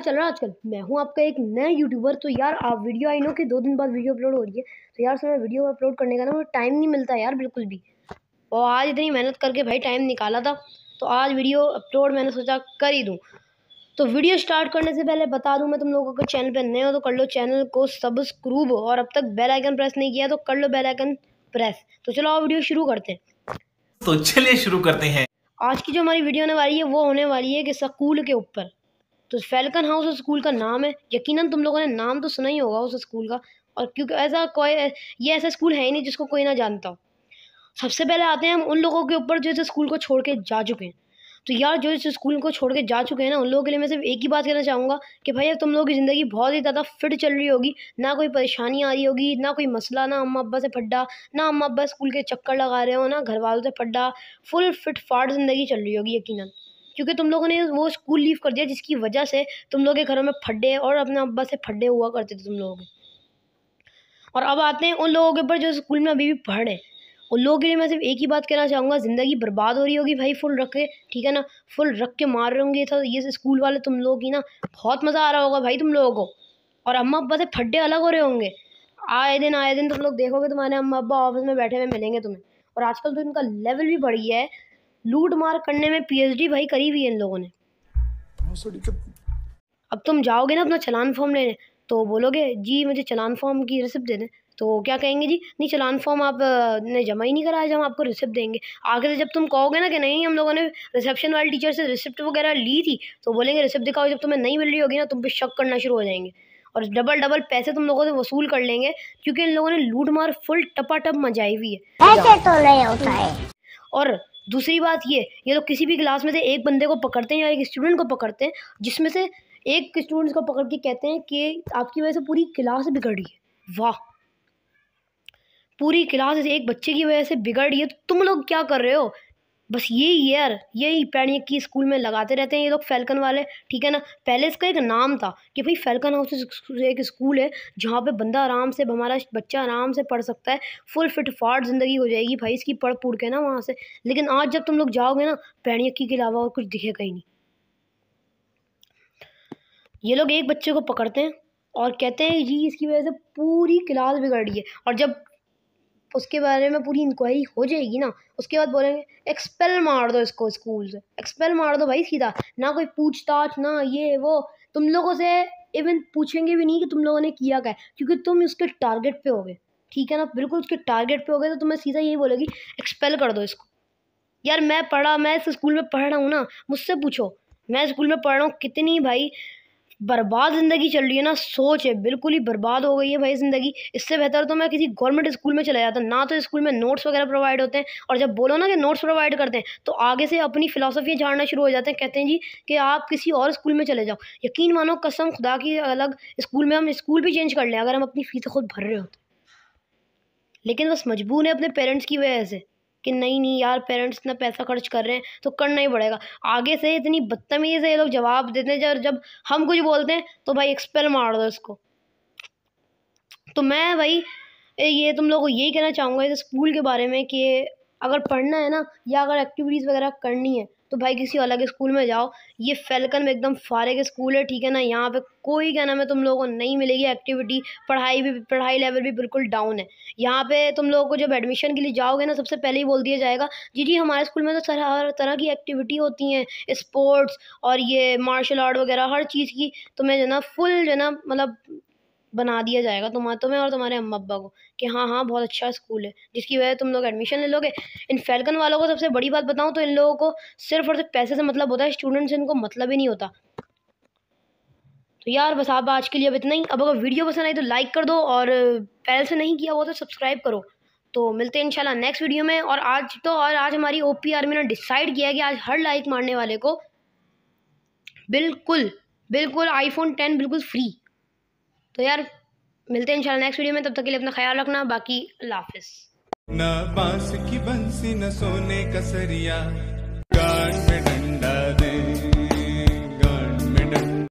हाल तो चल रहा है आजकल मैं हूँ आपका एक नया यूट्यूबर तो यार आप वीडियो आई नो कि दो दिन बाद वीडियो अपलोड हो रही है तो यार सर वीडियो अपलोड करने का ना मुझे टाइम नहीं मिलता यार बिल्कुल भी और आज इतनी मेहनत करके भाई टाइम निकाला था तो आज वीडियो अपलोड मैंने सोचा कर ही दूँ तो वीडियो स्टार्ट करने से पहले बता दूँ मैं तुम लोगों को चैनल पर नए हो तो कर लो चैनल को सब्सक्रूब और अब तक बेलाइकन प्रेस नहीं किया तो कर लो बेलाइकन प्रेस तो चलो आप वीडियो शुरू करते हैं तो चलिए शुरू करते हैं आज की जो हमारी वीडियो होने वाली है वो होने वाली है कि स्कूल के ऊपर तो फैलकन हाउस उस स्कूल का नाम है यकीनन तुम लोगों ने नाम तो सुना ही होगा उस स्कूल का और क्योंकि ऐसा कोई ये ऐसा स्कूल है ही नहीं जिसको कोई ना जानता हो सबसे पहले आते हैं हम उन लोगों के ऊपर जो इस स्कूल को छोड़ के जा चुके हैं तो यार जो इस स्कूल को छोड़ के जा चुके हैं ना उन लोगों के लिए मैं सिर्फ एक ही बात कहना चाहूँगा कि भाई तुम लोगों की ज़िंदगी बहुत ही ज़्यादा फिट चल रही होगी ना कोई परेशानी आ रही होगी ना कोई मसला ना अम्मा अब्बा से फड्डा ना अम्मा अब्बा स्कूल के चक्कर लगा रहे हो ना घर वालों से फड्डा फुल फिट फाट ज़िंदगी चल रही होगी यकीनन क्योंकि तुम लोगों ने वो स्कूल लीव कर दिया जिसकी वजह से तुम लोग के घरों में फड्डे और अपने अब्बा से फड्डे हुआ करते थे तुम लोगों के और अब आते हैं उन लोगों के ऊपर जो स्कूल में अभी भी पढ़ रहे हैं उन लोगों के लिए मैं सिर्फ एक ही बात कहना चाहूँगा ज़िंदगी बर्बाद हो रही होगी भाई फुल रख के ठीक है ना फुल रख के मार रहे होंगे था ये स्कूल वाले तुम लोग की ना बहुत मज़ा आ रहा होगा भाई तुम लोगों को और अम्मा अब्बा से फड्डे अलग हो रहे होंगे आए दिन आए दिन तुम लोग देखोगे तुम्हारे अम्मा अब्बा ऑफिस में बैठे हुए मिलेंगे तुम्हें और आजकल तो इनका लेवल भी बढ़ गया है लूट मार करने में पीएचडी भाई करी हुई है इन लोगों ने अब तुम जाओगे ना अपना चलान फॉर्म लेने तो बोलोगे जी मुझे चलान फॉर्म की रिसिप्ट दे दें तो क्या कहेंगे जी नहीं चलान फॉर्म आप ने जमा ही नहीं कराया जब हम आपको रिसिप्ट देंगे आगे से जब तुम कहोगे ना कि नहीं हम लोगों ने रिसेप्शन वाले टीचर से रिसिप्ट वगैरह ली थी तो बोलेंगे रिसिप्ट दिखाओ जब तुम्हें नहीं मिल रही होगी ना तुम पे शक करना शुरू हो जाएंगे और डबल डबल पैसे तुम लोगों से वसूल कर लेंगे क्योंकि इन लोगों ने लूट मार फुल टपा टप मचाई हुई है तो और दूसरी बात ये ये लोग किसी भी क्लास में से एक बंदे को पकड़ते हैं या एक स्टूडेंट को पकड़ते हैं जिसमें से एक स्टूडेंट्स को पकड़ के कहते हैं कि आपकी वजह से पूरी क्लास बिगड़ रही है वाह पूरी क्लास एक बच्चे की वजह से बिगड़ रही है तो तुम लोग क्या कर रहे हो बस यही ईयर यही पैणिक की स्कूल में लगाते रहते हैं ये लोग फैल्कन वाले ठीक है ना पहले इसका एक नाम था कि भाई फैल्कन हाउस एक स्कूल है जहाँ पे बंदा आराम से हमारा बच्चा आराम से पढ़ सकता है फुल फिट फाट ज़िंदगी हो जाएगी भाई इसकी पढ़ पुढ़ के ना वहाँ से लेकिन आज जब तुम लोग जाओगे ना पैणिकी के अलावा और कुछ दिखेगा ही नहीं ये लोग एक बच्चे को पकड़ते हैं और कहते हैं जी इसकी वजह से पूरी क्लास बिगड़ रही है और जब उसके बारे में पूरी इंक्वायरी हो जाएगी ना उसके बाद बोलेंगे एक्सपेल मार दो इसको स्कूल से एक्सपेल मार दो भाई सीधा ना कोई पूछताछ ना ये वो तुम लोगों से इवन पूछेंगे भी नहीं कि तुम लोगों ने किया क्या क्योंकि तुम उसके टारगेट पे गए ठीक है ना बिल्कुल उसके टारगेट पे हो गए तो तुम्हें सीधा यही बोलेगी एक्सपेल कर दो इसको यार मैं पढ़ा मैं इस स्कूल में पढ़ रहा हूँ ना मुझसे पूछो मैं स्कूल में पढ़ रहा हूँ कितनी भाई बर्बाद ज़िंदगी चल रही है ना सोच है बिल्कुल ही बर्बाद हो गई है भाई ज़िंदगी इससे बेहतर तो मैं किसी गवर्नमेंट स्कूल में चला जाता ना तो स्कूल में नोट्स वगैरह प्रोवाइड होते हैं और जब बोलो ना कि नोट्स प्रोवाइड करते हैं तो आगे से अपनी फ़िलासफ़ियाँ झाड़ना शुरू हो जाते हैं कहते हैं जी कि आप किसी और स्कूल में चले जाओ यकीन मानो कसम खुदा की अलग स्कूल में हम स्कूल भी चेंज कर लें अगर हम अपनी फ़ीस तो खुद भर रहे होते लेकिन बस मजबूर है अपने पेरेंट्स की वजह से कि नहीं नहीं यार पेरेंट्स इतना पैसा खर्च कर रहे हैं तो करना ही पड़ेगा आगे से इतनी बदतमीज़ है ये लोग जवाब देते हैं जब जब हम कुछ बोलते हैं तो भाई एक्सपेल मार दो इसको तो मैं भाई ये तुम लोग को यही कहना चाहूँगा इस स्कूल के बारे में कि अगर पढ़ना है ना या अगर एक्टिविटीज़ वगैरह करनी है तो भाई किसी अलग स्कूल में जाओ ये फैलकन में एकदम फारे के स्कूल है ठीक है ना यहाँ पे कोई क्या नाम है तुम लोगों को नहीं मिलेगी एक्टिविटी पढ़ाई भी पढ़ाई लेवल भी बिल्कुल डाउन है यहाँ पे तुम लोगों को जब एडमिशन के लिए जाओगे ना सबसे पहले ही बोल दिया जाएगा जी जी हमारे स्कूल में तो सर हर तरह की एक्टिविटी होती हैं स्पोर्ट्स और ये मार्शल आर्ट वगैरह हर चीज़ की तुम्हें तो जो ना फुल जो ना मतलब बना दिया जाएगा तुम्हारा तुम्हें और तुम्हारे अम्मा अब्बा को कि हाँ हाँ बहुत अच्छा स्कूल है जिसकी वजह तुम लोग एडमिशन ले लोगे इन फैलकन वालों को सबसे बड़ी बात बताऊँ तो इन लोगों को सिर्फ और सिर्फ पैसे से मतलब होता है स्टूडेंट से इनको मतलब ही नहीं होता तो यार बस आप आज के लिए अब इतना ही अब अगर वीडियो पसंद आई तो लाइक कर दो और पहले से नहीं किया हुआ तो सब्सक्राइब करो तो मिलते हैं इंशाल्लाह नेक्स्ट वीडियो में और आज तो और आज हमारी ओ पी आर्मी ने डिसाइड किया कि आज हर लाइक मारने वाले को बिल्कुल बिल्कुल आईफोन टेन बिल्कुल फ्री तो यार मिलते हैं इंशाल्लाह नेक्स्ट वीडियो में तब तक के लिए अपना ख्याल रखना बाकी अल्लाह हाफिज न बांस की बंसी न सोने का सरिया में डंडा दे